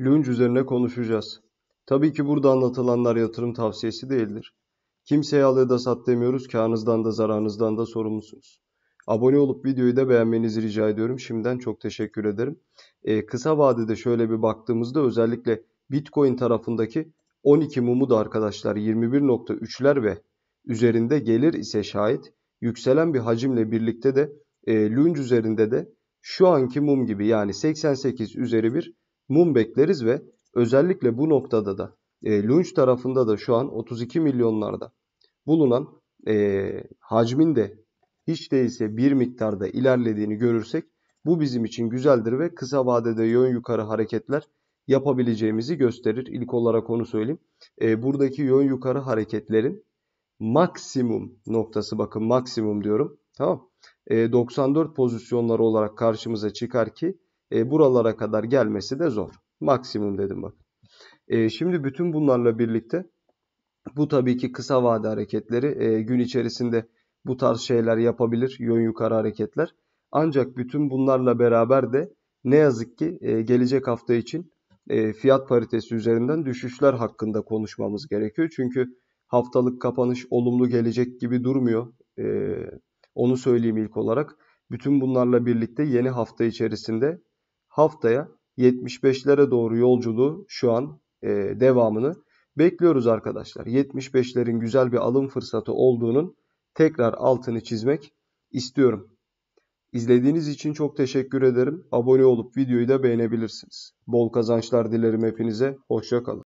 Lunch üzerine konuşacağız. Tabii ki burada anlatılanlar yatırım tavsiyesi değildir. Kimseye al da sat demiyoruz, kârınızdan da zararınızdan da sorumlusunuz. Abone olup videoyu da beğenmenizi rica ediyorum. Şimdiden çok teşekkür ederim. Ee, kısa vadede şöyle bir baktığımızda özellikle Bitcoin tarafındaki 12 mumu da arkadaşlar 21.3'ler ve üzerinde gelir ise şayet yükselen bir hacimle birlikte de e, Lunge üzerinde de şu anki mum gibi yani 88 üzeri bir mum bekleriz ve özellikle bu noktada da e, Lunge tarafında da şu an 32 milyonlarda bulunan e, hacmin de hiç değilse bir miktarda ilerlediğini görürsek bu bizim için güzeldir ve kısa vadede yön yukarı hareketler yapabileceğimizi gösterir. İlk olarak onu söyleyeyim. E, buradaki yön yukarı hareketlerin maksimum noktası bakın maksimum diyorum. Tamam. E, 94 pozisyonları olarak karşımıza çıkar ki e, buralara kadar gelmesi de zor. Maksimum dedim bak. E, şimdi bütün bunlarla birlikte bu tabii ki kısa vade hareketleri e, gün içerisinde bu tarz şeyler yapabilir. Yön yukarı hareketler. Ancak bütün bunlarla beraber de ne yazık ki e, gelecek hafta için e, fiyat paritesi üzerinden düşüşler hakkında konuşmamız gerekiyor. Çünkü haftalık kapanış olumlu gelecek gibi durmuyor. E, onu söyleyeyim ilk olarak. Bütün bunlarla birlikte yeni hafta içerisinde haftaya 75'lere doğru yolculuğu şu an e, devamını bekliyoruz arkadaşlar. 75'lerin güzel bir alım fırsatı olduğunun tekrar altını çizmek istiyorum. İzlediğiniz için çok teşekkür ederim. Abone olup videoyu da beğenebilirsiniz. Bol kazançlar dilerim hepinize. Hoşçakalın.